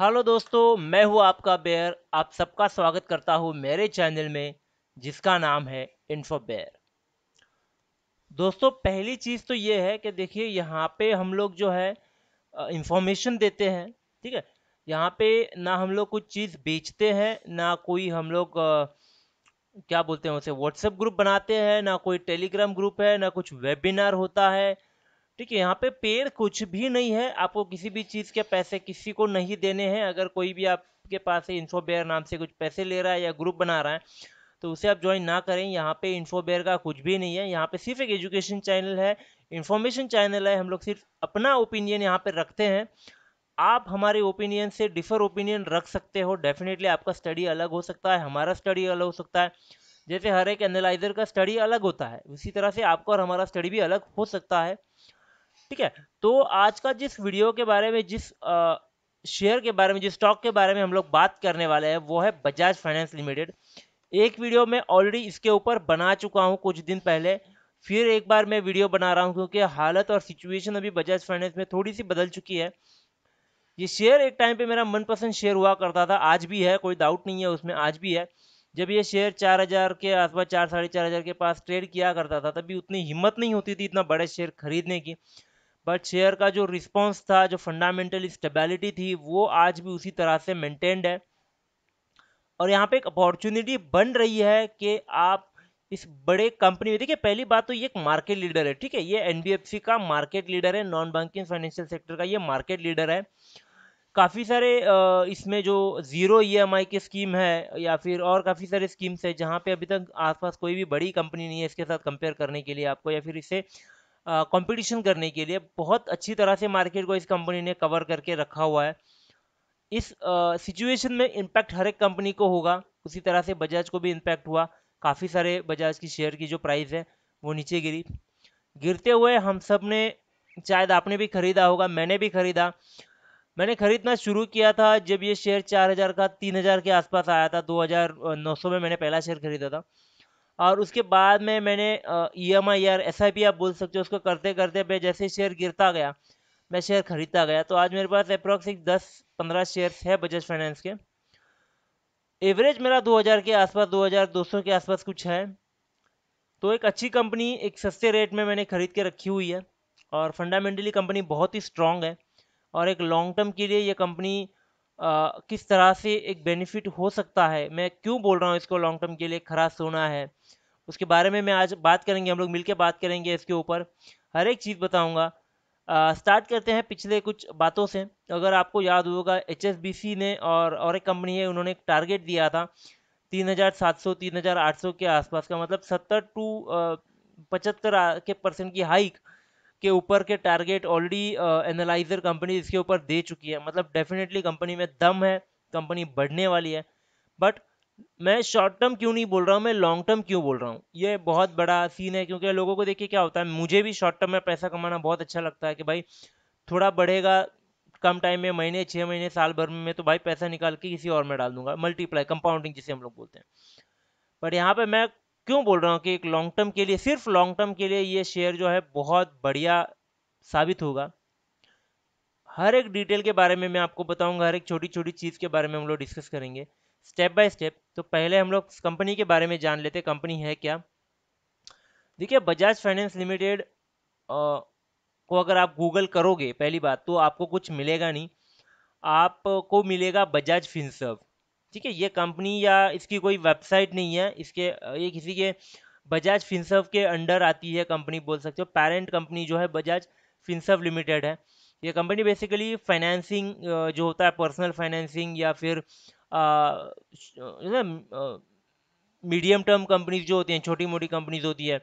hello दोस्तों मैं हूँ आपका बेयर आप सबका स्वागत करता हूँ मेरे चैनल में जिसका नाम है इन्फो बेयर दोस्तों पहली चीज़ तो ये है कि देखिए यहाँ पे हम लोग जो है इंफॉर्मेशन देते हैं ठीक है यहाँ पे ना हम लोग कुछ चीज़ बेचते हैं ना कोई हम लोग क्या बोलते हैं उसे व्हाट्सएप ग्रुप बनाते हैं ना कोई टेलीग्राम ग्रुप है ना कुछ वेबिनार होता है ठीक है यहाँ पे पेड़ कुछ भी नहीं है आपको किसी भी चीज़ के पैसे किसी को नहीं देने हैं अगर कोई भी आपके पास से बेयर नाम से कुछ पैसे ले रहा है या ग्रुप बना रहा है तो उसे आप ज्वाइन ना करें यहाँ पे इन्फो बेयर का कुछ भी नहीं है यहाँ पे सिर्फ एक एजुकेशन चैनल है इन्फॉर्मेशन चैनल है हम लोग सिर्फ अपना ओपिनियन यहाँ पर रखते हैं आप हमारे ओपिनियन से डिफर ओपिनियन रख सकते हो डेफिनेटली आपका स्टडी अलग हो सकता है हमारा स्टडी अलग हो सकता है जैसे हर एक एनालाइजर का स्टडी अलग होता है उसी तरह से आपका और हमारा स्टडी भी अलग हो सकता है ठीक है तो आज का जिस वीडियो के बारे में जिस शेयर के बारे में जिस स्टॉक के बारे में हम लोग बात करने वाले हैं वो है बजाज फाइनेंस लिमिटेड एक वीडियो मैं ऑलरेडी इसके ऊपर बना चुका हूँ कुछ दिन पहले फिर एक बार मैं वीडियो बना रहा हूँ क्योंकि हालत और सिचुएशन अभी बजाज फाइनेंस में थोड़ी सी बदल चुकी है ये शेयर एक टाइम पे मेरा मनपसंद शेयर हुआ करता था आज भी है कोई डाउट नहीं है उसमें आज भी है जब ये शेयर चार हज़ार के आसपास चार साढ़े चार हज़ार के पास ट्रेड किया करता था तभी उतनी हिम्मत नहीं होती थी इतना बड़े शेयर खरीदने की बट शेयर का जो रिस्पॉन्स था जो फंडामेंटल स्टेबिलिटी थी वो आज भी उसी तरह से मेंटेन्ड है और यहाँ पे एक अपॉर्चुनिटी बन रही है कि आप इस बड़े कंपनी में देखिए पहली बात तो ये एक मार्केट लीडर है ठीक है ये एनबीएफसी का मार्केट लीडर है नॉन बैंकिंग फाइनेंशियल सेक्टर का ये मार्केट लीडर है काफ़ी सारे इसमें जो ज़ीरो ई e की स्कीम है या फिर और काफ़ी सारे स्कीम्स है जहाँ पे अभी तक आसपास कोई भी बड़ी कंपनी नहीं है इसके साथ कंपेयर करने के लिए आपको या फिर इससे कंपटीशन करने के लिए बहुत अच्छी तरह से मार्केट को इस कंपनी ने कवर करके रखा हुआ है इस सिचुएशन में इम्पैक्ट हर एक कंपनी को होगा उसी तरह से बजाज को भी इम्पैक्ट हुआ काफ़ी सारे बजाज की शेयर की जो प्राइस है वो नीचे गिरी गिरते हुए हम सब ने शायद आपने भी खरीदा होगा मैंने भी खरीदा मैंने खरीदना शुरू किया था जब ये शेयर 4000 का 3000 के आसपास आया था 2900 में मैंने पहला शेयर खरीदा था और उसके बाद में मैंने ई एम आई यार ऐसा भी आप बोल सकते हो उसको करते करते मैं जैसे शेयर गिरता गया मैं शेयर खरीदता गया तो आज मेरे पास अप्रॉक्स एक दस पंद्रह शेयर्स है बजाज फाइनेंस के एवरेज मेरा 2000 के आसपास 2200 के आसपास कुछ है तो एक अच्छी कंपनी एक सस्ते रेट में मैंने ख़रीद के रखी हुई है और फंडामेंटली कंपनी बहुत ही स्ट्रांग है और एक लॉन्ग टर्म के लिए ये कंपनी किस तरह से एक बेनिफिट हो सकता है मैं क्यों बोल रहा हूँ इसको लॉन्ग टर्म के लिए खरा सोना है उसके बारे में मैं आज बात करेंगे हम लोग मिलकर बात करेंगे इसके ऊपर हर एक चीज़ बताऊँगा स्टार्ट uh, करते हैं पिछले कुछ बातों से अगर आपको याद होगा एच ने और और एक कंपनी है उन्होंने एक टारगेट दिया था 3,700 3,800 के आसपास का मतलब 70 टू पचहत्तर के परसेंट की हाइक के ऊपर के टारगेट ऑलरेडी एनालाइजर कंपनी इसके ऊपर दे चुकी है मतलब डेफिनेटली कंपनी में दम है कंपनी बढ़ने वाली है बट मैं शॉर्ट टर्म क्यों नहीं बोल रहा हूँ मैं लॉन्ग टर्म क्यों बोल रहा हूँ ये बहुत बड़ा सीन है क्योंकि लोगों को देखिए क्या होता है मुझे भी शॉर्ट टर्म में पैसा कमाना बहुत अच्छा लगता है कि भाई थोड़ा बढ़ेगा कम टाइम में महीने छः महीने साल भर में तो भाई पैसा निकाल के किसी और में डाल दूंगा मल्टीप्लाई कंपाउंडिंग जिसे हम लोग बोलते हैं बट यहाँ पे मैं क्यों बोल रहा हूँ कि एक लॉन्ग टर्म के लिए सिर्फ लॉन्ग टर्म के लिए ये शेयर जो है बहुत बढ़िया साबित होगा हर एक डिटेल के बारे में मैं आपको बताऊंगा हर एक छोटी छोटी चीज़ के बारे में हम लोग डिस्कस करेंगे स्टेप बाय स्टेप तो पहले हम लोग कंपनी के बारे में जान लेते कंपनी है क्या देखिए बजाज फाइनेंस लिमिटेड को अगर आप गूगल करोगे पहली बात तो आपको कुछ मिलेगा नहीं आपको मिलेगा बजाज फिनसर्व ठीक है ये कंपनी या इसकी कोई वेबसाइट नहीं है इसके ये किसी के बजाज फिनसव के अंडर आती है कंपनी बोल सकते हो पेरेंट कंपनी जो है बजाज फिनसव लिमिटेड है ये कंपनी बेसिकली फाइनेंसिंग जो होता है पर्सनल फाइनेंसिंग या फिर मीडियम टर्म कंपनीज जो होती हैं छोटी मोटी कंपनीज होती है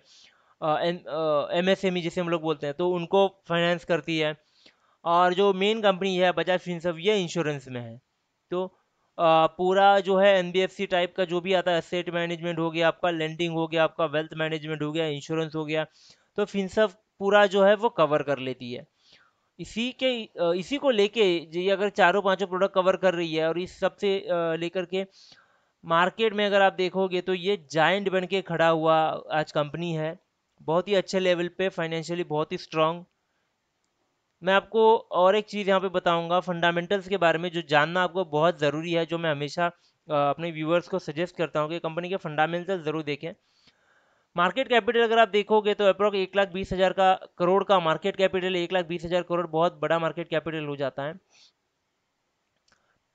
एम एस एम ई जिसे हम लोग बोलते हैं तो उनको फाइनेंस करती है और जो मेन कंपनी है बजाज फिनसव ये इंश्योरेंस में है तो पूरा जो है एन टाइप का जो भी आता है एसेट मैनेजमेंट हो गया आपका लेंडिंग हो गया आपका वेल्थ मैनेजमेंट हो गया इंश्योरेंस हो गया तो फिनसफ पूरा जो है वो कवर कर लेती है इसी के इसी को लेके ये अगर चारों पांचों प्रोडक्ट कवर कर रही है और इस सब से लेकर के मार्केट में अगर आप देखोगे तो ये जाइंट बन के खड़ा हुआ आज कंपनी है बहुत ही अच्छे लेवल पे फाइनेंशियली बहुत ही स्ट्रांग मैं आपको और एक चीज़ यहाँ पे बताऊंगा फंडामेंटल्स के बारे में जो जानना आपको बहुत ज़रूरी है जो मैं हमेशा अपने व्यूअर्स को सजेस्ट करता हूँ कि कंपनी के फंडामेंटल्स ज़रूर देखें मार्केट कैपिटल अगर आप देखोगे तो अप्रॉक्स एक लाख बीस हज़ार का करोड़ का मार्केट कैपिटल एक लाख बीस हज़ार करोड़ बहुत बड़ा मार्केट कैपिटल हो जाता है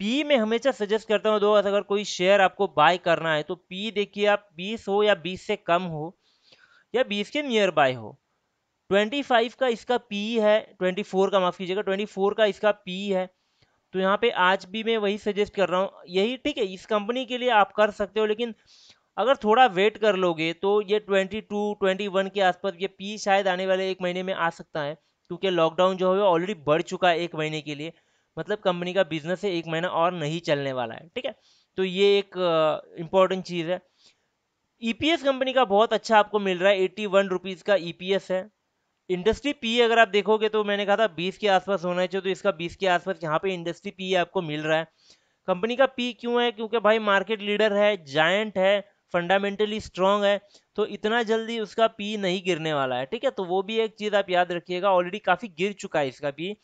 पी में हमेशा सजेस्ट करता हूँ दो अगर कोई शेयर आपको बाय करना है तो पी देखिए आप बीस हो या बीस से कम हो या बीस के नियर बाय हो 25 का इसका पी है 24 का माफ़ कीजिएगा 24 का इसका पी है तो यहाँ पे आज भी मैं वही सजेस्ट कर रहा हूँ यही ठीक है इस कंपनी के लिए आप कर सकते हो लेकिन अगर थोड़ा वेट कर लोगे तो ये 22, 21 के आसपास ये पी शायद आने वाले एक महीने में आ सकता है क्योंकि लॉकडाउन जो है ऑलरेडी बढ़ चुका है एक महीने के लिए मतलब कंपनी का बिजनेस है एक महीना और नहीं चलने वाला है ठीक है तो ये एक इम्पॉर्टेंट चीज़ है ई e कंपनी का बहुत अच्छा आपको मिल रहा है एट्टी वन रुपीज़ का ई e है इंडस्ट्री पी अगर आप देखोगे तो मैंने कहा था बीस के आसपास होना चाहिए तो इसका बीस के आसपास यहाँ पे इंडस्ट्री पी आपको मिल रहा है कंपनी का पी क्यों है क्योंकि भाई मार्केट लीडर है जायंट है फंडामेंटली स्ट्रांग है तो इतना जल्दी उसका पी नहीं गिरने वाला है ठीक है तो वो भी एक चीज़ आप याद रखिएगा ऑलरेडी काफ़ी गिर चुका है इसका पी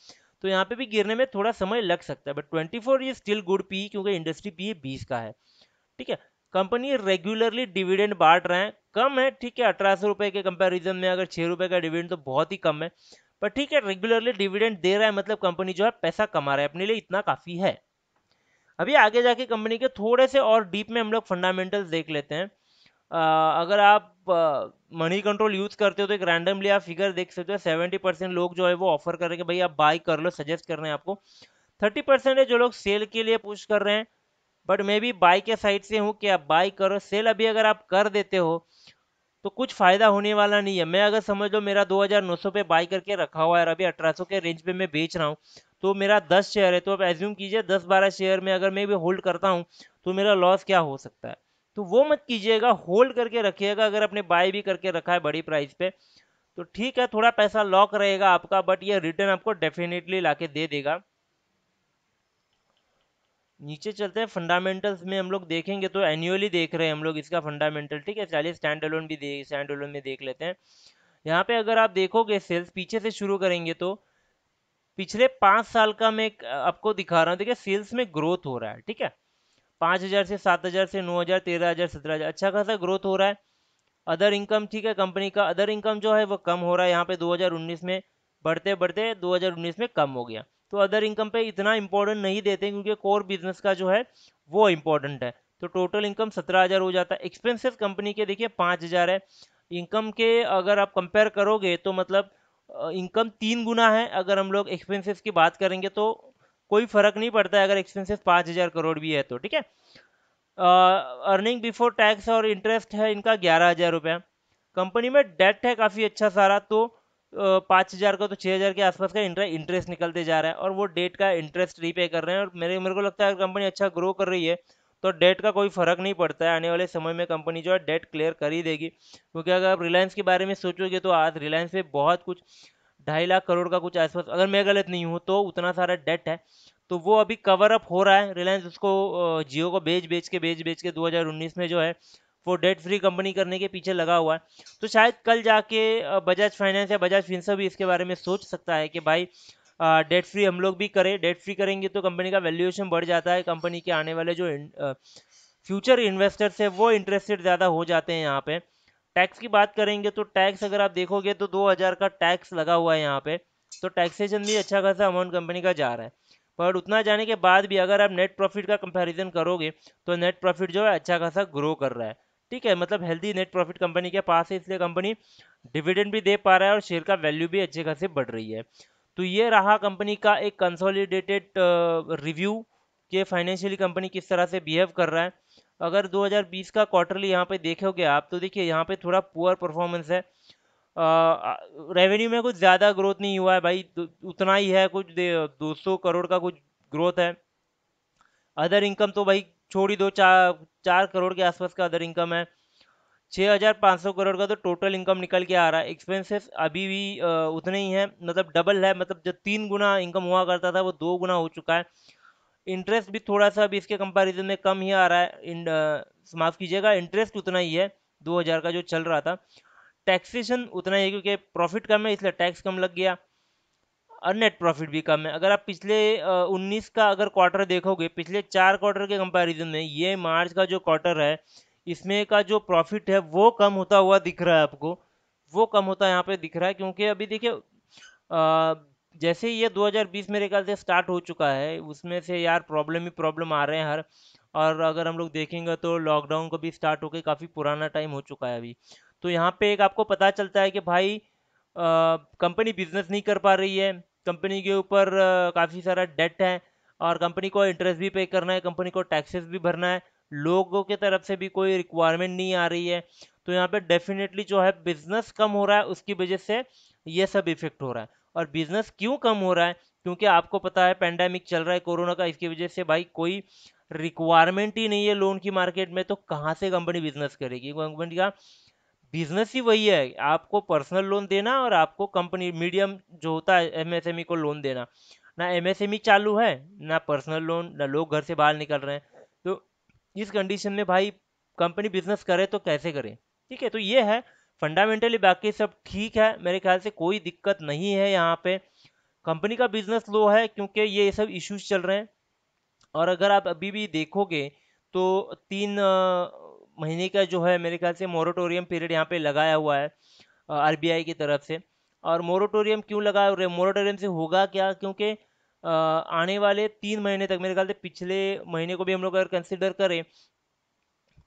तो यहाँ पे भी गिरने में थोड़ा समय लग सकता है बट 24 फोर ये स्टिल गुड पी क्योंकि इंडस्ट्री पी बीस का है ठीक है कंपनी रेगुलरली डिविडेंड बांट रहे हैं कम है ठीक है अठारह सौ रुपए के कंपेरिजन में अगर छह रुपए का डिविडेंड तो बहुत ही कम है पर ठीक है रेगुलरली डिविडेंड दे रहा है मतलब कंपनी जो है पैसा कमा रहा है अपने लिए इतना काफी है अभी आगे जाके कंपनी के थोड़े से और डीप में हम लोग फंडामेंटल्स देख लेते हैं आ, अगर आप मनी कंट्रोल यूज़ करते हो तो एक रैंडमली आप फिगर देख सकते हो सेवेंटी परसेंट लोग जो है वो ऑफर कर रहे हैं भाई आप बाई कर लो सजेस्ट कर रहे हैं आपको थर्टी परसेंट है जो लोग सेल के लिए पुश कर रहे हैं बट मैं भी बाई के साइड से हूँ कि आप बाई करो सेल अभी अगर आप कर देते हो तो कुछ फ़ायदा होने वाला नहीं है मैं अगर समझ लो मेरा 2900 पे बाई करके रखा हुआ है अभी 1800 के रेंज पे मैं बेच रहा हूँ तो मेरा 10 शेयर है तो आप एज्यूम कीजिए 10-12 शेयर में अगर मैं भी होल्ड करता हूँ तो मेरा लॉस क्या हो सकता है तो वो मत कीजिएगा होल्ड करके रखिएगा अगर आपने बाई भी करके रखा है बड़ी प्राइस पे तो ठीक है थोड़ा पैसा लॉक रहेगा आपका बट ये रिटर्न आपको डेफिनेटली ला दे देगा नीचे चलते हैं फंडामेंटल्स में हम लोग देखेंगे तो एनुअली देख रहे हैं हम लोग इसका फंडामेंटल ठीक है चलिए स्टैंड अलोन भी देख स्टैंड अलोन में देख लेते हैं यहाँ पे अगर आप देखोगे सेल्स पीछे से शुरू करेंगे तो पिछले पाँच साल का मैं आपको दिखा रहा हूँ देखिए सेल्स में ग्रोथ हो रहा है ठीक है पाँच हज़ार से सात हज़ार से नौ हज़ार तेरह हज़ार सत्रह हज़ार अच्छा खासा ग्रोथ हो रहा है अदर इनकम ठीक है कंपनी का अदर इनकम जो है वो कम हो रहा है यहाँ पे 2019 में बढ़ते बढ़ते 2019 में कम हो गया तो अदर इनकम पे इतना इंपॉर्टेंट नहीं देते क्योंकि कोर बिजनेस का जो है वो इंपॉर्टेंट है तो टोटल इनकम सत्रह हज़ार हो जाता है एक्सपेंसेस कंपनी के देखिए पाँच हज़ार है इनकम के अगर आप कंपेयर करोगे तो मतलब इनकम तीन गुना है अगर हम लोग एक्सपेंसेस की बात करेंगे तो कोई फर्क नहीं पड़ता है अगर एक्सपेंसेस पाँच हज़ार करोड़ भी है तो ठीक है अर्निंग बिफोर टैक्स और इंटरेस्ट है इनका ग्यारह हज़ार रुपया कंपनी में डेट है काफ़ी अच्छा सारा तो पाँच हज़ार का तो छः हज़ार के आसपास का इंटरेस्ट निकलते जा रहा है और वो डेट का इंटरेस्ट रीपे कर रहे हैं और मेरे मेरे को लगता है अगर कंपनी अच्छा ग्रो कर रही है तो डेट का कोई फ़र्क नहीं पड़ता है आने वाले समय में कंपनी जो है डेट क्लियर कर ही देगी क्योंकि अगर आप रिलायंस के बारे में सोचोगे तो आज रिलायंस पे बहुत कुछ ढाई लाख करोड़ का कुछ आसपास अगर मैं गलत नहीं हूँ तो उतना सारा डेट है तो वो अभी कवर अप हो रहा है रिलायंस उसको जियो को बेच बेच के बेच बेच के दो में जो है वो डेट फ्री कंपनी करने के पीछे लगा हुआ है तो शायद कल जाके बजाज फाइनेंस या बजाज फिनसा भी इसके बारे में सोच सकता है कि भाई डेट फ्री हम लोग भी करें डेट फ्री करेंगे तो कंपनी का वैल्यूएशन बढ़ जाता है कंपनी के आने वाले जो फ्यूचर इन्वेस्टर्स है वो इंटरेस्टेड ज़्यादा हो जाते हैं यहाँ पे टैक्स की बात करेंगे तो टैक्स अगर आप देखोगे तो 2000 का टैक्स लगा हुआ है यहाँ पे तो टैक्सेशन भी अच्छा खासा अमाउंट कंपनी का जा रहा है पर उतना जाने के बाद भी अगर आप नेट प्रॉफिट का कंपैरिजन करोगे तो नेट प्रॉफिट जो है अच्छा खासा ग्रो कर रहा है ठीक है मतलब हेल्दी नेट प्रॉफिट कंपनी के पास है इसलिए कंपनी डिविडेंड भी दे पा रहा है और शेयर का वैल्यू भी अच्छे खासे बढ़ रही है तो ये रहा कंपनी का एक कंसोलिडेटेड रिव्यू कि फाइनेंशियली कंपनी किस तरह से बिहेव कर रहा है अगर 2020 का क्वार्टरली यहाँ पे देखोगे आप तो देखिए यहाँ पे थोड़ा पुअर परफॉर्मेंस है रेवेन्यू में कुछ ज़्यादा ग्रोथ नहीं हुआ है भाई उतना ही है कुछ दो सौ करोड़ का कुछ ग्रोथ है अदर इनकम तो भाई छोड़ ही दो चार चार करोड़ के आसपास का अदर इनकम है 6,500 करोड़ का तो टोटल इनकम निकल के आ रहा है एक्सपेंसेस अभी भी उतने ही हैं मतलब डबल है मतलब जो तीन गुना इनकम हुआ करता था वो दो गुना हो चुका है इंटरेस्ट भी थोड़ा सा अभी इसके कंपैरिजन में कम ही आ रहा है माफ़ कीजिएगा इंटरेस्ट उतना ही है 2000 का जो चल रहा था टैक्सेशन उतना ही है क्योंकि प्रॉफिट कम है इसलिए टैक्स कम लग गया और नेट प्रॉफिट भी कम है अगर आप पिछले उन्नीस का अगर क्वार्टर देखोगे पिछले चार क्वार्टर के कंपैरिजन में ये मार्च का जो क्वार्टर है इसमें का जो प्रॉफिट है वो कम होता हुआ दिख रहा है आपको वो कम होता यहाँ पे दिख रहा है क्योंकि अभी देखिए जैसे ये 2020 मेरे ख्याल से स्टार्ट हो चुका है उसमें से यार प्रॉब्लम ही प्रॉब्लम आ रहे हैं हर और अगर हम लोग देखेंगे तो लॉकडाउन को भी स्टार्ट होकर काफ़ी पुराना टाइम हो चुका है अभी तो यहाँ पे एक आपको पता चलता है कि भाई कंपनी बिजनेस नहीं कर पा रही है कंपनी के ऊपर काफ़ी सारा डेट है और कंपनी को इंटरेस्ट भी पे करना है कंपनी को टैक्सेस भी भरना है लोगों के तरफ से भी कोई रिक्वायरमेंट नहीं आ रही है तो यहाँ पे डेफिनेटली जो है बिजनेस कम हो रहा है उसकी वजह से ये सब इफेक्ट हो रहा है और बिजनेस क्यों कम हो रहा है क्योंकि आपको पता है पेंडेमिक चल रहा है कोरोना का इसकी वजह से भाई कोई रिक्वायरमेंट ही नहीं है लोन की मार्केट में तो कहाँ से कंपनी बिजनेस करेगी कंपनी का बिजनेस ही वही है आपको पर्सनल लोन देना और आपको कंपनी मीडियम जो होता है एमएसएमई e को लोन देना ना एमएसएमई e चालू है ना पर्सनल लोन ना लोग घर से बाहर निकल रहे हैं तो इस कंडीशन में भाई कंपनी बिजनेस करे तो कैसे करे ठीक है तो ये है फंडामेंटली बाकी सब ठीक है मेरे ख्याल से कोई दिक्कत नहीं है यहाँ पे कंपनी का बिजनेस लो है क्योंकि ये सब इश्यूज चल रहे हैं और अगर आप अभी भी देखोगे तो तीन महीने का जो है मेरे ख्याल से मोरेटोरियम पीरियड यहाँ पे लगाया हुआ है आरबीआई की तरफ से और मोरेटोरियम क्यों लगा मोरेटोरियम से होगा क्या क्योंकि आने वाले तीन महीने तक मेरे ख्याल से पिछले महीने को भी हम लोग अगर कंसिडर करें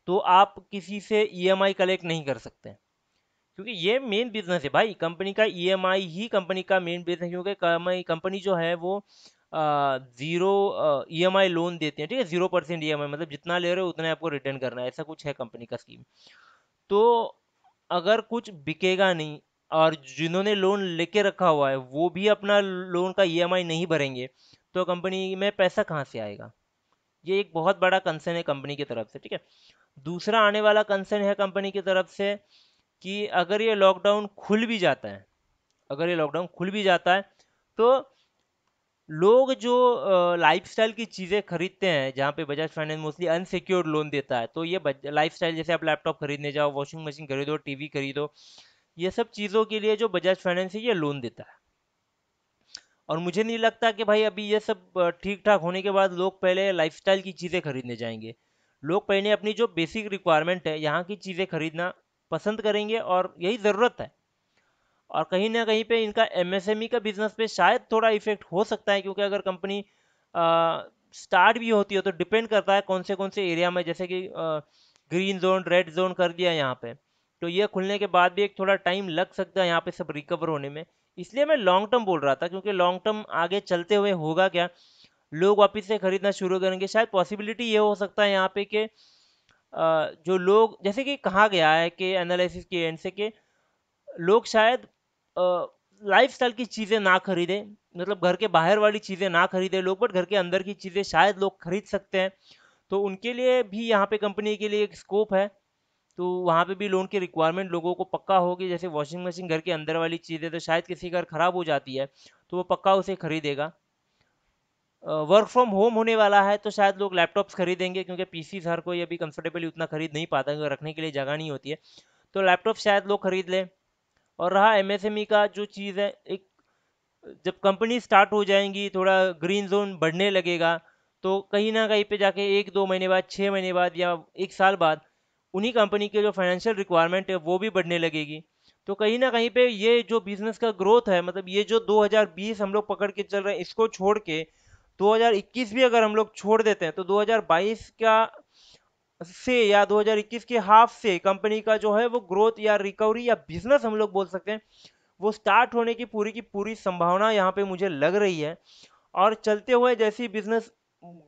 तो आप किसी से ई e कलेक्ट नहीं कर सकते क्योंकि ये मेन बिजनेस है भाई कंपनी का ई e ही कंपनी का मेन बिजनेस क्योंकि कंपनी जो है वो zero E M I loan देते हैं ठीक है zero percent E M I मतलब जितना ले रहे हो उतना आपको रिटर्न करना है ऐसा कुछ है कंपनी का स्कीम तो अगर कुछ बिकेगा नहीं और जिन्होंने लोन लेके रखा हुआ है वो भी अपना लोन का ई e नहीं भरेंगे तो कंपनी में पैसा कहाँ से आएगा ये एक बहुत बड़ा कंसर्न है कंपनी की तरफ से ठीक है दूसरा आने वाला कंसर्न है कंपनी की तरफ से कि अगर ये लॉकडाउन खुल भी जाता है अगर ये लॉकडाउन खुल भी जाता है तो लोग जो स्टाइल की चीज़ें खरीदते हैं जहाँ पे Bajaj finance mostly unsecured loan देता है तो ये स्टाइल जैसे आप लैपटॉप खरीदने जाओ वॉशिंग मशीन खरीदो टीवी खरीदो ये सब चीज़ों के लिए जो बजाज फाइनेंस है ये लोन देता है और मुझे नहीं लगता कि भाई अभी ये सब ठीक ठाक होने के बाद लोग पहले लाइफ की चीज़ें खरीदने जाएंगे लोग पहले अपनी जो बेसिक रिक्वायरमेंट है यहाँ की चीज़ें खरीदना पसंद करेंगे और यही ज़रूरत है और कहीं ना कहीं पे इनका एमएसएमई e का बिजनेस पे शायद थोड़ा इफेक्ट हो सकता है क्योंकि अगर कंपनी स्टार्ट भी होती है हो, तो डिपेंड करता है कौन से कौन से एरिया में जैसे कि ग्रीन जोन रेड जोन कर दिया यहाँ पे तो ये खुलने के बाद भी एक थोड़ा टाइम लग सकता है यहाँ पे सब रिकवर होने में इसलिए मैं लॉन्ग टर्म बोल रहा था क्योंकि लॉन्ग टर्म आगे चलते हुए होगा क्या लोग वापस से खरीदना शुरू करेंगे शायद पॉसिबिलिटी ये हो सकता है यहाँ पे कि जो लोग जैसे कि कहा गया है कि एनालिसिस के एंड से कि लोग शायद लाइफ स्टाइल की चीज़ें ना खरीदें मतलब घर के बाहर वाली चीज़ें ना खरीदें लोग बट घर के अंदर की चीज़ें शायद लोग खरीद सकते हैं तो उनके लिए भी यहाँ पे कंपनी के लिए एक स्कोप है तो वहाँ पे भी लोन की रिक्वायरमेंट लोगों को पक्का होगी जैसे वॉशिंग मशीन घर के अंदर वाली चीज़ें तो शायद किसी घर ख़राब हो जाती है तो वो पक्का उसे खरीदेगा वर्क फ्रॉम होम होने वाला है तो शायद लोग लैपटॉप्स खरीदेंगे क्योंकि पीसीस हर कोई अभी कंफर्टेबली उतना खरीद नहीं पाता क्योंकि रखने के लिए जगह नहीं होती है तो लैपटॉप शायद लोग खरीद लें और रहा एमएसएमई e का जो चीज़ है एक जब कंपनी स्टार्ट हो जाएंगी थोड़ा ग्रीन जोन बढ़ने लगेगा तो कहीं ना कहीं पे जाके एक दो महीने बाद छः महीने बाद या एक साल बाद उन्हीं कंपनी के जो फाइनेंशियल रिक्वायरमेंट है वो भी बढ़ने लगेगी तो कहीं ना कहीं पे ये जो बिज़नेस का ग्रोथ है मतलब ये जो 2020 हम लोग पकड़ के चल रहे हैं इसको छोड़ के 2021 भी अगर हम लोग छोड़ देते हैं तो 2022 का से या 2021 के हाफ से कंपनी का जो है वो ग्रोथ या रिकवरी या बिजनेस हम लोग बोल सकते हैं वो स्टार्ट होने की पूरी की पूरी संभावना यहाँ पे मुझे लग रही है और चलते हुए जैसे बिजनेस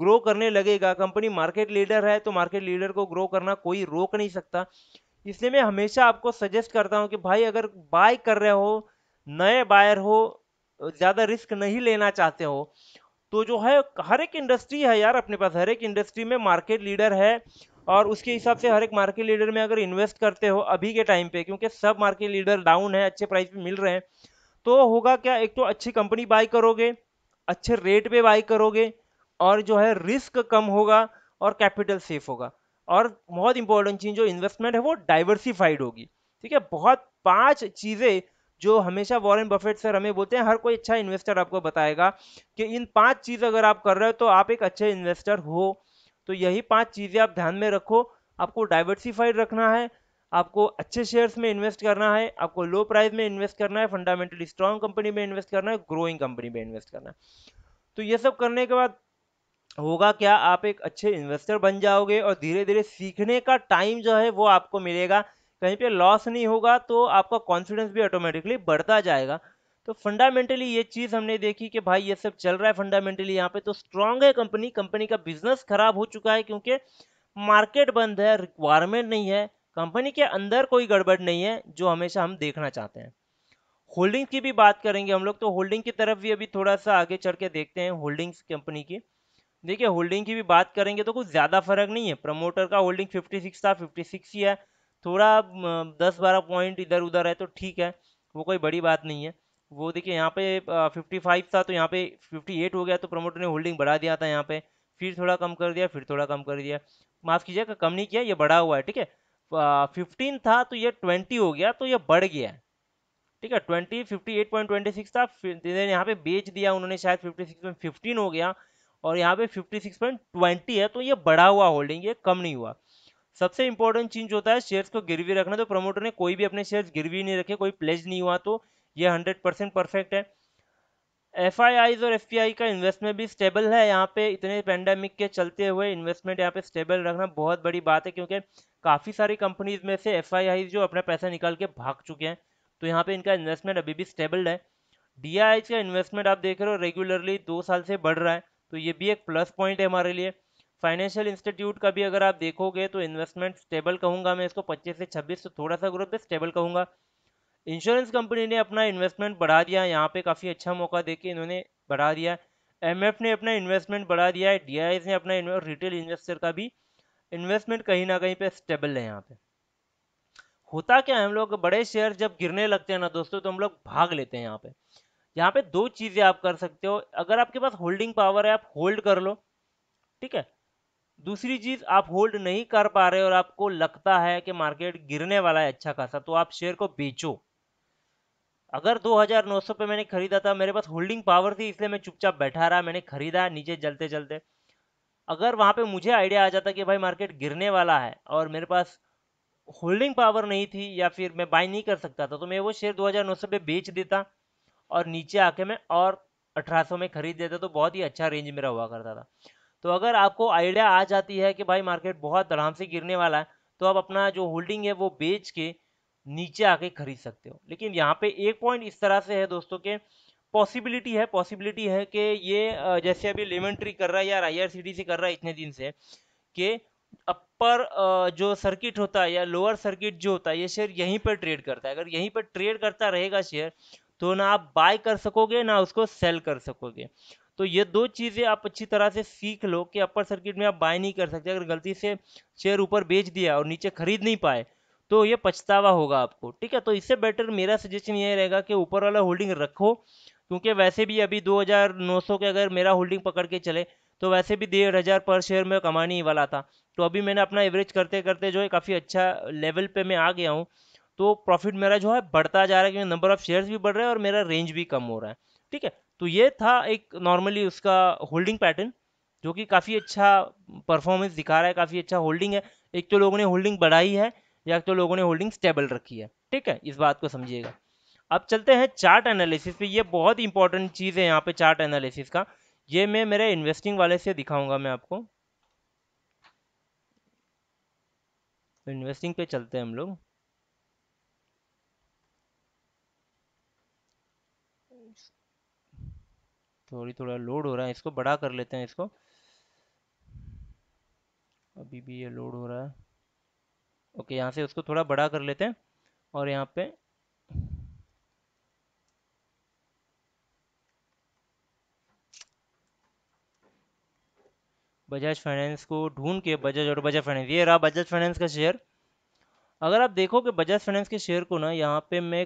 ग्रो करने लगेगा कंपनी मार्केट लीडर है तो मार्केट लीडर को ग्रो करना कोई रोक नहीं सकता इसलिए मैं हमेशा आपको सजेस्ट करता हूँ कि भाई अगर बाय कर रहे हो नए बायर हो ज़्यादा रिस्क नहीं लेना चाहते हो तो जो है हर एक इंडस्ट्री है यार अपने पास हर एक इंडस्ट्री में मार्केट लीडर है और उसके हिसाब से हर एक मार्केट लीडर में अगर इन्वेस्ट करते हो अभी के टाइम पे क्योंकि सब मार्केट लीडर डाउन है अच्छे प्राइस पे मिल रहे हैं तो होगा क्या एक तो अच्छी कंपनी बाई करोगे अच्छे रेट पे बाई करोगे और जो है रिस्क कम होगा और कैपिटल सेफ होगा और बहुत इंपॉर्टेंट चीज़ जो इन्वेस्टमेंट है वो डाइवर्सिफाइड होगी ठीक है बहुत पाँच चीज़ें जो हमेशा वॉरेन बफेट सर हमें बोलते हैं हर कोई अच्छा इन्वेस्टर आपको बताएगा कि इन पाँच चीज़ अगर आप कर रहे हो तो आप एक अच्छे इन्वेस्टर हो तो यही पांच चीज़ें आप ध्यान में रखो आपको डाइवर्सिफाइड रखना है आपको अच्छे शेयर्स में इन्वेस्ट करना है आपको लो प्राइस में इन्वेस्ट करना है फंडामेंटली स्ट्रॉन्ग कंपनी में इन्वेस्ट करना है ग्रोइंग कंपनी में इन्वेस्ट करना है तो ये सब करने के बाद होगा क्या आप एक अच्छे इन्वेस्टर बन जाओगे और धीरे धीरे सीखने का टाइम जो है वो आपको मिलेगा कहीं पे लॉस नहीं होगा तो आपका कॉन्फिडेंस भी ऑटोमेटिकली बढ़ता जाएगा तो फंडामेंटली ये चीज़ हमने देखी कि भाई ये सब चल रहा है फंडामेंटली यहाँ पे तो स्ट्रांग है कंपनी कंपनी का बिजनेस खराब हो चुका है क्योंकि मार्केट बंद है रिक्वायरमेंट नहीं है कंपनी के अंदर कोई गड़बड़ नहीं है जो हमेशा हम देखना चाहते हैं होल्डिंग्स की भी बात करेंगे हम लोग तो होल्डिंग की तरफ भी अभी थोड़ा सा आगे चढ़ के देखते हैं होल्डिंग्स कंपनी की देखिए होल्डिंग की भी बात करेंगे तो कुछ ज़्यादा फर्क नहीं है प्रमोटर का होल्डिंग 56 था 56 ही है थोड़ा 10-12 पॉइंट इधर उधर है तो ठीक है वो कोई बड़ी बात नहीं है वो देखिए यहाँ पे फिफ्टी फाइव था तो यहाँ पे फिफ्टी एट हो गया तो प्रमोटर ने होल्डिंग बढ़ा दिया था यहाँ पे फिर थोड़ा कम कर दिया फिर थोड़ा कम कर दिया माफ़ कीजिएगा कम नहीं किया ये बढ़ा हुआ है ठीक है फिफ्टीन था तो ये ट्वेंटी हो गया तो ये बढ़ गया ठीक है twenty fifty eight point twenty six था फिर यहाँ पे बेच दिया उन्होंने शायद फिफ्टी सिक्स पॉइंट फिफ्टीन हो गया और यहाँ पे फिफ्टी सिक्स पॉइंट ट्वेंटी है तो ये बढ़ा हुआ होल्डिंग ये कम नहीं हुआ सबसे इंपॉर्टेंट चीज होता है शेयर्स को गिरवी रखना तो प्रमोटर ने कोई भी अपने शेयर्स गिरवी नहीं रखे कोई प्लेज नहीं हुआ तो ये हंड्रेड परसेंट परफेक्ट है एफ और एफ का इन्वेस्टमेंट भी स्टेबल है यहाँ पे इतने पेंडेमिक के चलते हुए इन्वेस्टमेंट यहाँ पे स्टेबल रखना बहुत बड़ी बात है क्योंकि काफ़ी सारी कंपनीज में से एफ जो अपना पैसा निकाल के भाग चुके हैं तो यहाँ पे इनका इन्वेस्टमेंट अभी भी स्टेबल है डी का इन्वेस्टमेंट आप देख रहे हो रेगुलरली दो साल से बढ़ रहा है तो ये भी एक प्लस पॉइंट है हमारे लिए फाइनेंशियल इंस्टीट्यूट का भी अगर आप देखोगे तो इन्वेस्टमेंट स्टेबल कहूँगा मैं इसको पच्चीस से छब्बीस तो थोड़ा सा ग्रोथ भी स्टेबल कहूँगा इंश्योरेंस कंपनी ने अपना इन्वेस्टमेंट बढ़ा दिया यहाँ पे काफ़ी अच्छा मौका देके इन्होंने बढ़ा दिया एम ने अपना इन्वेस्टमेंट बढ़ा दिया है डी ने अपना रिटेल इन्वेस्टर का भी इन्वेस्टमेंट कहीं ना कहीं पे स्टेबल है यहाँ पे होता क्या हम लोग बड़े शेयर जब गिरने लगते हैं ना दोस्तों तो हम लोग भाग लेते हैं यहाँ पे यहाँ पे दो चीज़ें आप कर सकते हो अगर आपके पास होल्डिंग पावर है आप होल्ड कर लो ठीक है दूसरी चीज़ आप होल्ड नहीं कर पा रहे और आपको लगता है कि मार्केट गिरने वाला है अच्छा खासा तो आप शेयर को बेचो अगर 2900 पे मैंने खरीदा था मेरे पास होल्डिंग पावर थी इसलिए मैं चुपचाप बैठा रहा मैंने खरीदा नीचे जलते जलते अगर वहाँ पे मुझे आइडिया आ जाता कि भाई मार्केट गिरने वाला है और मेरे पास होल्डिंग पावर नहीं थी या फिर मैं बाई नहीं कर सकता था तो मैं वो शेयर 2900 पे बेच देता और नीचे आके मैं और 1800 में खरीद देता तो बहुत ही अच्छा रेंज मेरा हुआ करता था तो अगर आपको आइडिया आ जाती है कि भाई मार्केट बहुत आराम से गिरने वाला है तो आप अपना जो होल्डिंग है वो बेच के नीचे आके खरीद सकते हो लेकिन यहाँ पे एक पॉइंट इस तरह से है दोस्तों के पॉसिबिलिटी है पॉसिबिलिटी है कि ये जैसे अभी लेमेंट्री कर रहा है या आई से कर रहा है इतने दिन से कि अपर जो सर्किट होता है या लोअर सर्किट जो होता है ये शेयर यहीं पर ट्रेड करता है अगर यहीं पर ट्रेड करता रहेगा शेयर तो ना आप बाय कर सकोगे ना उसको सेल कर सकोगे तो ये दो चीज़ें आप अच्छी तरह से सीख लो कि अपर सर्किट में आप बाय नहीं कर सकते अगर गलती से शेयर ऊपर बेच दिया और नीचे खरीद नहीं पाए तो ये पछतावा होगा आपको ठीक है तो इससे बेटर मेरा सजेशन ये रहेगा कि ऊपर वाला होल्डिंग रखो क्योंकि वैसे भी अभी 2900 के अगर मेरा होल्डिंग पकड़ के चले तो वैसे भी डेढ़ हज़ार पर शेयर में कमाने ही वाला था तो अभी मैंने अपना एवरेज करते करते जो है काफ़ी अच्छा लेवल पे मैं आ गया हूँ तो प्रॉफिट मेरा जो है बढ़ता जा रहा है क्योंकि नंबर ऑफ़ शेयर्स भी बढ़ रहे हैं और मेरा रेंज भी कम हो रहा है ठीक है तो ये था एक नॉर्मली उसका होल्डिंग पैटर्न जो कि काफ़ी अच्छा परफॉर्मेंस दिखा रहा है काफ़ी अच्छा होल्डिंग है एक तो लोगों ने होल्डिंग बढ़ाई है या तो लोगों ने होल्डिंग स्टेबल रखी है ठीक है इस बात को समझिएगा अब चलते हैं चार्ट एनालिसिस पे ये बहुत इंपॉर्टेंट चीज़ है यहाँ पे चार्ट एनालिसिस का ये मैं मेरे इन्वेस्टिंग वाले से दिखाऊंगा मैं आपको इन्वेस्टिंग पे चलते हैं हम लोग थोड़ी थोड़ा लोड हो रहा है इसको बड़ा कर लेते हैं इसको अभी भी ये लोड हो रहा है ओके यहाँ से उसको थोड़ा बड़ा कर लेते हैं और यहाँ पे बजाज फाइनेंस को ढूंढ के बजाज और बजाज फाइनेंस ये रहा बजाज फाइनेंस का शेयर अगर आप देखो कि बजाज फाइनेंस के शेयर को ना यहाँ पे मैं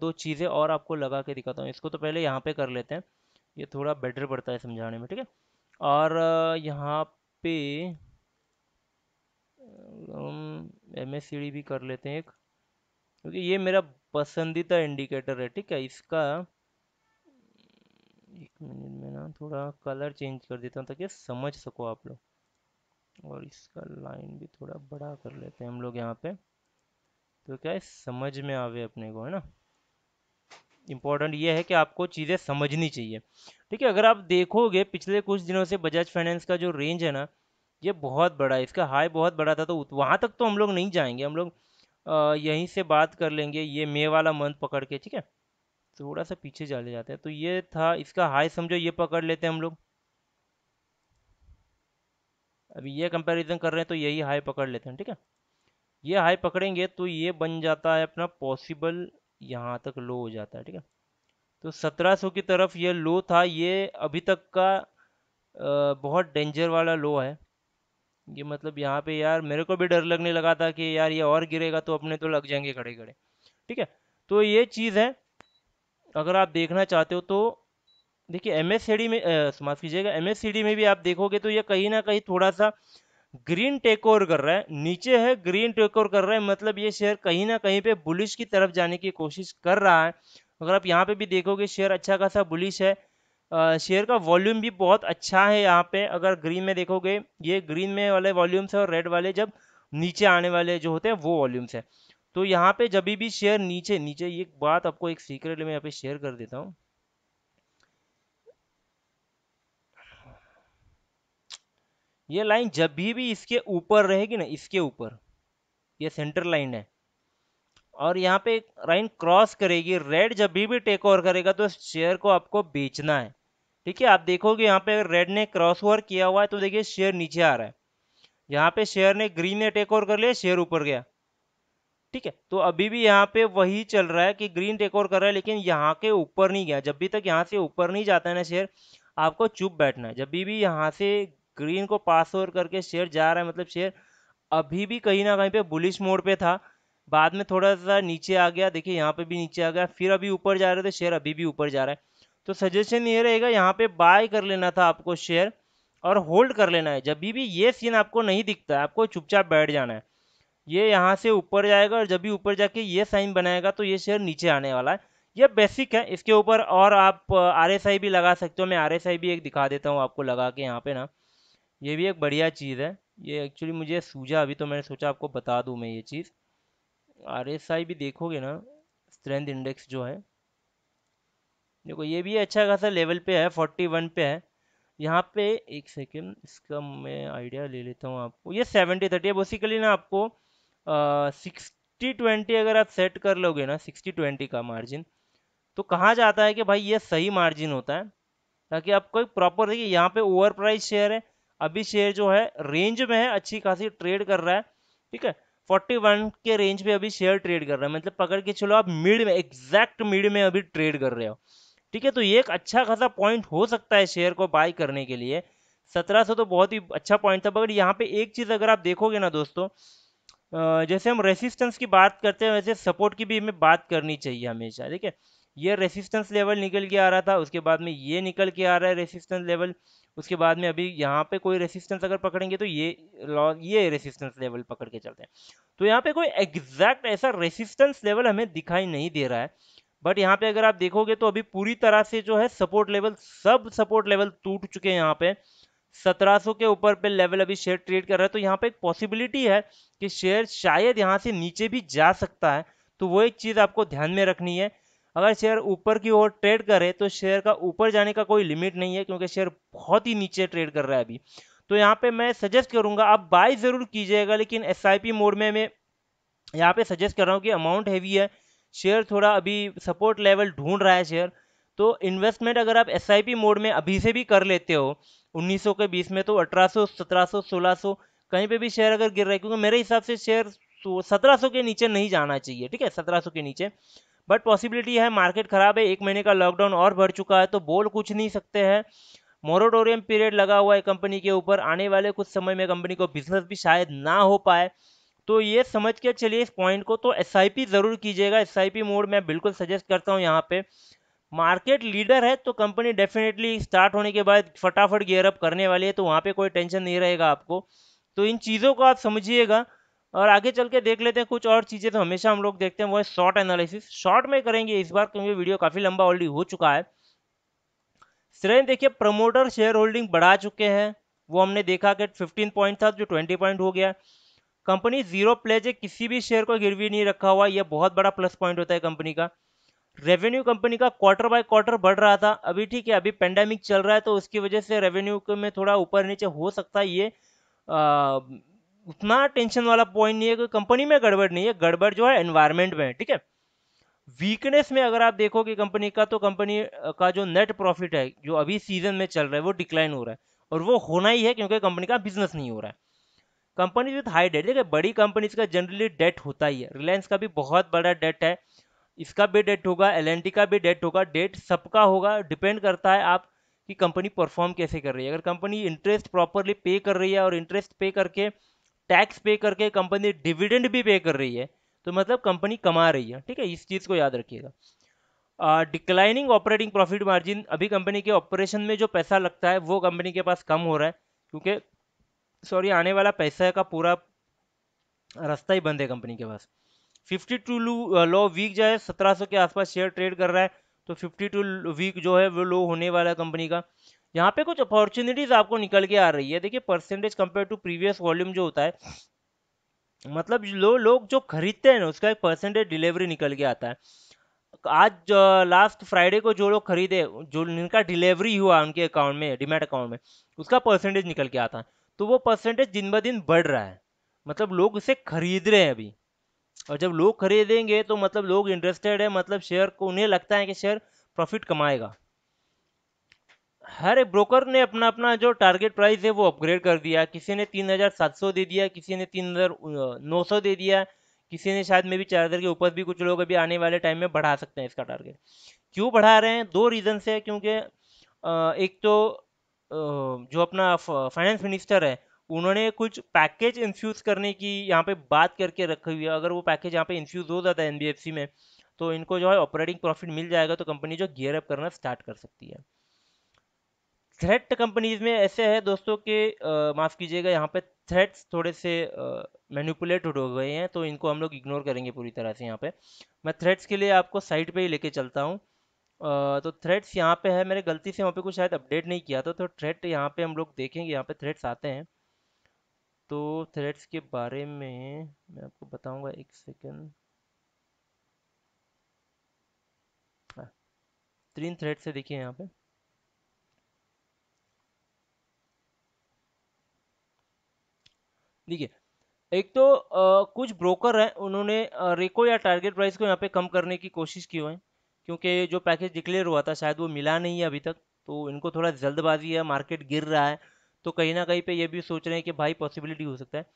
दो चीज़ें और आपको लगा के दिखाता हूँ इसको तो पहले यहाँ पे कर लेते हैं ये थोड़ा बेटर पड़ता है समझाने में ठीक है और यहाँ पे एम एस सी डी भी कर लेते हैं एक क्योंकि ये मेरा पसंदीदा इंडिकेटर है ठीक है इसका एक मिनट में ना थोड़ा कलर चेंज कर देता हूँ ताकि समझ सको आप लोग और इसका लाइन भी थोड़ा बड़ा कर लेते हैं हम लोग यहाँ पे तो क्या है समझ में आवे अपने को है ना इम्पॉर्टेंट ये है कि आपको चीज़ें समझनी चाहिए ठीक है अगर आप देखोगे पिछले कुछ दिनों से बजाज फाइनेंस का जो रेंज है ना ये बहुत बड़ा है इसका हाई बहुत बड़ा था तो वहाँ तक तो हम लोग नहीं जाएंगे हम लोग यहीं से बात कर लेंगे ये मे वाला मंथ पकड़ के ठीक है थोड़ा सा पीछे जाले जाते हैं तो ये था इसका हाई समझो ये पकड़ लेते हैं हम लोग अभी ये कंपैरिजन कर रहे हैं तो यही हाई पकड़ लेते हैं ठीक है ये हाई पकड़ेंगे तो ये बन जाता है अपना पॉसिबल यहाँ तक लो हो जाता है ठीक है तो सत्रह की तरफ ये लो था ये अभी तक का बहुत डेंजर वाला लो है ये मतलब यहाँ पे यार मेरे को भी डर लगने लगा था कि यार ये और गिरेगा तो अपने तो लग जाएंगे खड़े खड़े ठीक है तो ये चीज़ है अगर आप देखना चाहते हो तो देखिए एम एस में माफ़ कीजिएगा एम एस में भी आप देखोगे तो ये कहीं ना कहीं थोड़ा सा ग्रीन टेक ओवर कर रहा है नीचे है ग्रीन टेक ओवर कर रहा है मतलब ये शेयर कहीं ना कहीं पे बुलिश की तरफ जाने की कोशिश कर रहा है अगर आप यहाँ पे भी देखोगे शेयर अच्छा खासा बुलिश है शेयर का वॉल्यूम भी बहुत अच्छा है यहाँ पे अगर ग्रीन में देखोगे ये ग्रीन में वाले वॉल्यूम्स है और रेड वाले जब नीचे आने वाले जो होते हैं वो वॉल्यूम्स है तो यहाँ पे जब भी शेयर नीचे नीचे ये बात आपको एक सीक्रेट में यहाँ पे शेयर कर देता हूँ ये लाइन जब भी इसके ऊपर रहेगी ना इसके ऊपर ये सेंटर लाइन है और यहाँ पे लाइन क्रॉस करेगी रेड जब भी भी टेक ओवर करेगा तो शेयर को आपको बेचना है ठीक है आप देखोगे यहाँ पे अगर रेड ने क्रॉस ओवर किया हुआ है तो देखिए शेयर नीचे आ रहा है यहाँ पे शेयर ने ग्रीन ने टेक ओवर कर लिया शेयर ऊपर गया ठीक है तो अभी भी यहाँ पे वही चल रहा है कि ग्रीन टेक ओवर कर रहा है लेकिन यहाँ के ऊपर नहीं गया जब भी तक यहाँ से ऊपर नहीं जाता है ना शेयर आपको चुप बैठना है जब भी भी यहाँ से ग्रीन को पास ओवर करके शेयर जा रहा है मतलब शेयर अभी भी कहीं ना कहीं पे बुलिश मोड पे था बाद में थोड़ा सा नीचे आ गया देखिए यहाँ पे भी नीचे आ गया फिर अभी ऊपर जा रहे थे शेयर अभी भी ऊपर जा रहा है तो सजेशन ये रहेगा यहाँ पे बाय कर लेना था आपको शेयर और होल्ड कर लेना है जब भी ये सीन आपको नहीं दिखता है आपको चुपचाप बैठ जाना है ये यहाँ से ऊपर जाएगा और जब भी ऊपर जाके ये साइन बनाएगा तो ये शेयर नीचे आने वाला है ये बेसिक है इसके ऊपर और आप आर uh, भी लगा सकते हो मैं आर भी एक दिखा देता हूँ आपको लगा के यहाँ पे ना ये भी एक बढ़िया चीज़ है ये एक्चुअली मुझे सूझा अभी तो मैंने सोचा आपको बता दूँ मैं ये चीज़ आर एस आई भी देखोगे ना स्ट्रेंथ इंडेक्स जो है देखो ये भी अच्छा खासा लेवल पे है फोर्टी वन पे है यहाँ पे एक सेकेंड इसका मैं आइडिया ले लेता हूँ आपको ये सेवेंटी थर्टी है बेसिकली ना आपको सिक्सटी ट्वेंटी अगर आप सेट कर लोगे ना सिक्सटी ट्वेंटी का मार्जिन तो कहा जाता है कि भाई ये सही मार्जिन होता है ताकि आपको एक प्रॉपर देखिए यहाँ पे ओवर प्राइस शेयर है अभी शेयर जो है रेंज में है अच्छी खासी ट्रेड कर रहा है ठीक है फोर्टी वन के रेंज पे अभी शेयर ट्रेड कर रहे हैं मतलब पकड़ के चलो आप मिड में एग्जैक्ट मिड में अभी ट्रेड कर रहे हो ठीक है तो ये एक अच्छा खासा पॉइंट हो सकता है शेयर को बाय करने के लिए सत्रह सौ तो बहुत ही अच्छा पॉइंट था बट यहाँ पे एक चीज़ अगर आप देखोगे ना दोस्तों जैसे हम रेसिस्टेंस की बात करते हैं वैसे सपोर्ट की भी हमें बात करनी चाहिए हमेशा ठीक है ये रेसिस्टेंस लेवल निकल के आ रहा था उसके बाद में ये निकल के आ रहा है रेसिस्टेंस लेवल उसके बाद में अभी यहाँ पे कोई रेसिस्टेंस अगर पकड़ेंगे तो ये लॉ ये रेसिस्टेंस लेवल पकड़ के चलते हैं तो यहाँ पे कोई एग्जैक्ट ऐसा रेसिस्टेंस लेवल हमें दिखाई नहीं दे रहा है बट यहाँ पे अगर आप देखोगे तो अभी पूरी तरह से जो है सपोर्ट लेवल सब सपोर्ट लेवल टूट चुके हैं यहाँ पे 1700 के ऊपर पे लेवल अभी शेयर ट्रेड कर रहा है तो यहाँ पे एक पॉसिबिलिटी है कि शेयर शायद यहाँ से नीचे भी जा सकता है तो वो एक चीज़ आपको ध्यान में रखनी है अगर शेयर ऊपर की ओर ट्रेड करे तो शेयर का ऊपर जाने का कोई लिमिट नहीं है क्योंकि शेयर बहुत ही नीचे ट्रेड कर रहा है अभी तो यहाँ पे मैं सजेस्ट करूंगा आप बाय जरूर कीजिएगा लेकिन एस मोड में मैं यहाँ पे सजेस्ट कर रहा हूँ कि अमाउंट हैवी है शेयर थोड़ा अभी सपोर्ट लेवल ढूंढ रहा है शेयर तो इन्वेस्टमेंट अगर आप एस मोड में अभी से भी कर लेते हो 1900 के बीच में तो 1800 1700 1600 कहीं पे भी शेयर अगर गिर रहा है क्योंकि मेरे हिसाब से शेयर सत्रह सौ के नीचे नहीं जाना चाहिए ठीक है सत्रह सौ के नीचे बट पॉसिबिलिटी है मार्केट खराब है एक महीने का लॉकडाउन और बढ़ चुका है तो बोल कुछ नहीं सकते हैं मोरोटोरियम पीरियड लगा हुआ है कंपनी के ऊपर आने वाले कुछ समय में कंपनी को बिजनेस भी शायद ना हो पाए तो ये समझ के चलिए इस पॉइंट को तो एस ज़रूर कीजिएगा एस मोड मैं बिल्कुल सजेस्ट करता हूँ यहाँ पे मार्केट लीडर है तो कंपनी डेफिनेटली स्टार्ट होने के बाद फटाफट गियरअप करने वाली है तो वहाँ पे कोई टेंशन नहीं रहेगा आपको तो इन चीज़ों को आप समझिएगा और आगे चल के देख लेते हैं कुछ और चीज़ें तो हमेशा हम लोग देखते हैं वो है शॉर्ट एनालिसिस शॉर्ट में करेंगे इस बार क्योंकि वीडियो काफ़ी लंबा ऑलरेडी हो चुका है श्रेणी देखिए प्रमोटर शेयर होल्डिंग बढ़ा चुके हैं वो हमने देखा कि 15 पॉइंट था जो 20 पॉइंट हो गया कंपनी जीरो प्लेज है किसी भी शेयर को गिरवी नहीं रखा हुआ यह बहुत बड़ा प्लस पॉइंट होता है कंपनी का रेवेन्यू कंपनी का क्वार्टर बाय क्वार्टर बढ़ रहा था अभी ठीक है अभी पेंडेमिक चल रहा है तो उसकी वजह से रेवेन्यू में थोड़ा ऊपर नीचे हो सकता है ये उतना टेंशन वाला पॉइंट नहीं है कि कंपनी में गड़बड़ नहीं है गड़बड़ जो है एनवायरमेंट में है ठीक है वीकनेस में अगर आप देखोगे कंपनी का तो कंपनी का जो नेट प्रॉफिट है जो अभी सीजन में चल रहा है वो डिक्लाइन हो रहा है और वो होना ही है क्योंकि कंपनी का बिजनेस नहीं हो रहा है कंपनीज विथ हाई डेट देखिए बड़ी कंपनीज का जनरली डेट होता ही है रिलायंस का भी बहुत बड़ा डेट है इसका भी डेट होगा एल का भी डेट होगा डेट सबका होगा डिपेंड करता है आप कि कंपनी परफॉर्म कैसे कर रही है अगर कंपनी इंटरेस्ट प्रॉपरली पे कर रही है और इंटरेस्ट पे करके टैक्स पे करके कंपनी डिविडेंड भी पे कर रही है तो मतलब कंपनी कमा रही है ठीक है इस चीज़ को याद रखिएगा डिक्लाइनिंग ऑपरेटिंग प्रॉफिट मार्जिन अभी कंपनी के ऑपरेशन में जो पैसा लगता है वो कंपनी के पास कम हो रहा है क्योंकि सॉरी आने वाला पैसा का पूरा रास्ता ही बंद है कंपनी के पास 52 लो वीक जो है 1700 के आसपास शेयर ट्रेड कर रहा है तो 52 वीक जो है वो लो होने वाला है कंपनी का यहाँ पे कुछ अपॉर्चुनिटीज आपको निकल के आ रही है देखिए percentage compare to previous volume जो होता है मतलब लो लोग जो खरीदते हैं ना उसका एक परसेंटेज डिलीवरी निकल के आता है आज लास्ट फ्राइडे को जो लोग खरीदे जो जिनका डिलीवरी हुआ उनके अकाउंट में डिमेट अकाउंट में उसका परसेंटेज निकल के आता है तो वो परसेंटेज दिन ब दिन बढ़ रहा है मतलब लोग उसे खरीद रहे हैं अभी और जब लोग खरीदेंगे तो मतलब लोग इंटरेस्टेड है मतलब शेयर को उन्हें लगता है कि शेयर प्रॉफिट कमाएगा हर ब्रोकर ने अपना अपना जो टारगेट प्राइस है वो अपग्रेड कर दिया किसी ने तीन हज़ार सात सौ दे दिया किसी ने तीन हज़ार नौ सौ दे दिया किसी ने शायद मे भी चार हज़ार के ऊपर भी कुछ लोग अभी आने वाले टाइम में बढ़ा सकते हैं इसका टारगेट क्यों बढ़ा रहे हैं दो रीज़न से क्योंकि एक तो जो अपना फाइनेंस मिनिस्टर है उन्होंने कुछ पैकेज इन्फ्यूज़ करने की यहाँ पे बात करके रखी हुई है अगर वो पैकेज यहाँ पे इन्फ्यूज़ हो जाता है एन में तो इनको जो है ऑपरेटिंग प्रॉफिट मिल जाएगा तो कंपनी जो गियर अप करना स्टार्ट कर सकती है थ्रेट कंपनीज में ऐसे है दोस्तों कि माफ़ कीजिएगा यहाँ पे थ्रेट्स थोड़े से मैनिपुलेट हो गए हैं तो इनको हम लोग इग्नोर करेंगे पूरी तरह से यहाँ पे मैं थ्रेड्स के लिए आपको साइट पे ही लेके चलता हूँ तो थ्रेड्स यहाँ पे है मैंने गलती से वहाँ पे कुछ शायद अपडेट नहीं किया था तो थ्रेट यहाँ पर हम लोग देखेंगे यहाँ पर थ्रेट्स आते हैं तो थ्रेड्स के बारे में मैं आपको बताऊँगा एक सेकेंड हाँ, तीन थ्रेड से देखिए यहाँ पे देखिए एक तो आ, कुछ ब्रोकर हैं उन्होंने रेको या टारगेट प्राइस को यहाँ पे कम करने की कोशिश की है क्योंकि जो पैकेज डिक्लेयर हुआ था शायद वो मिला नहीं है अभी तक तो इनको थोड़ा जल्दबाजी है मार्केट गिर रहा है तो कहीं ना कहीं पे ये भी सोच रहे हैं कि भाई पॉसिबिलिटी हो सकता है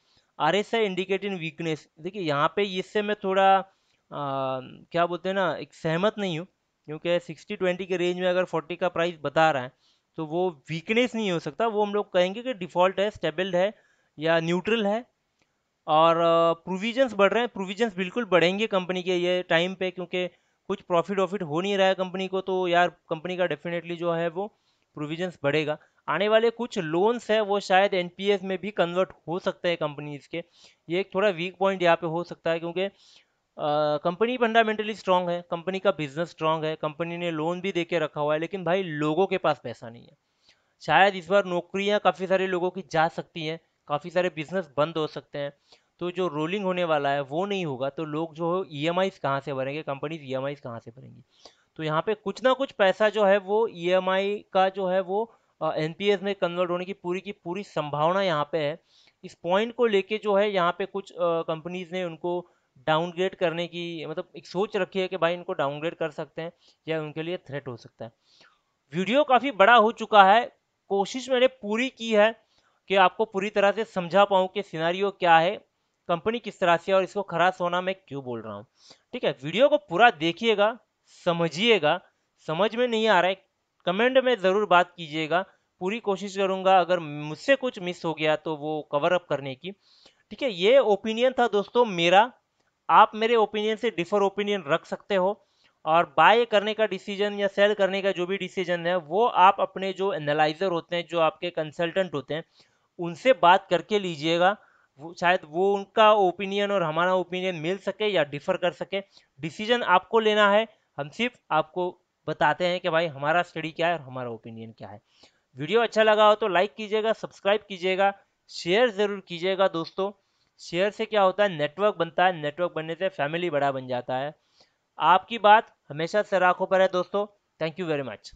R S I indicate in weakness देखिए यहाँ पे इससे मैं थोड़ा आ, क्या बोलते हैं ना एक सहमत नहीं हूँ क्योंकि सिक्सटी ट्वेंटी के रेंज में अगर फोर्टी का प्राइस बता रहा है तो वो वीकनेस नहीं हो सकता वो हम लोग कहेंगे कि डिफ़ॉल्ट है स्टेबल्ड है या न्यूट्रल है और प्रोविजंस बढ़ रहे हैं प्रोविजंस बिल्कुल बढ़ेंगे कंपनी के ये टाइम पे क्योंकि कुछ प्रॉफिट वॉफिट हो नहीं रहा है कंपनी को तो यार कंपनी का डेफिनेटली जो है वो प्रोविजंस बढ़ेगा आने वाले कुछ लोन्स है वो शायद एन में भी कन्वर्ट हो सकते हैं कंपनीज के ये एक थोड़ा वीक पॉइंट यहाँ पे हो सकता है क्योंकि कंपनी फंडामेंटली स्ट्रांग है कंपनी का बिजनेस स्ट्रांग है कंपनी ने लोन भी दे के रखा हुआ है लेकिन भाई लोगों के पास पैसा नहीं है शायद इस बार नौकरियां काफ़ी सारे लोगों की जा सकती हैं काफ़ी सारे बिजनेस बंद हो सकते हैं तो जो रोलिंग होने वाला है वो नहीं होगा तो लोग जो हो ई एम आईज कहाँ से भरेंगे कंपनीज ई एम आईज कहाँ से भरेंगी तो यहाँ पे कुछ ना कुछ पैसा जो है वो ई एम आई का जो है वो एन पी एस में कन्वर्ट होने की पूरी की पूरी संभावना यहाँ पे है इस पॉइंट को लेके जो है यहाँ पे कुछ कंपनीज ने उनको डाउनग्रेड करने की मतलब एक सोच रखी है कि भाई इनको डाउनग्रेड कर सकते हैं या उनके लिए थ्रेट हो सकता है वीडियो काफ़ी बड़ा हो चुका है कोशिश मैंने पूरी की है कि आपको पूरी तरह से समझा पाऊँ कि सिनारियो क्या है कंपनी किस तरह से और इसको खरा सोना मैं क्यों बोल रहा हूँ ठीक है वीडियो को पूरा देखिएगा समझिएगा समझ में नहीं आ रहा है कमेंट में ज़रूर बात कीजिएगा पूरी कोशिश करूँगा अगर मुझसे कुछ मिस हो गया तो वो कवर अप करने की ठीक है ये ओपिनियन था दोस्तों मेरा आप मेरे ओपिनियन से डिफर ओपिनियन रख सकते हो और बाय करने का डिसीजन या सेल करने का जो भी डिसीजन है वो आप अपने जो एनालाइजर होते हैं जो आपके कंसल्टेंट होते हैं उनसे बात करके लीजिएगा वो शायद वो उनका ओपिनियन और हमारा ओपिनियन मिल सके या डिफर कर सके डिसीजन आपको लेना है हम सिर्फ आपको बताते हैं कि भाई हमारा स्टडी क्या है और हमारा ओपिनियन क्या है वीडियो अच्छा लगा हो तो लाइक कीजिएगा सब्सक्राइब कीजिएगा शेयर ज़रूर कीजिएगा दोस्तों शेयर से क्या होता है नेटवर्क बनता है नेटवर्क बनने से फैमिली बड़ा बन जाता है आपकी बात हमेशा सराखों पर है दोस्तों थैंक यू वेरी मच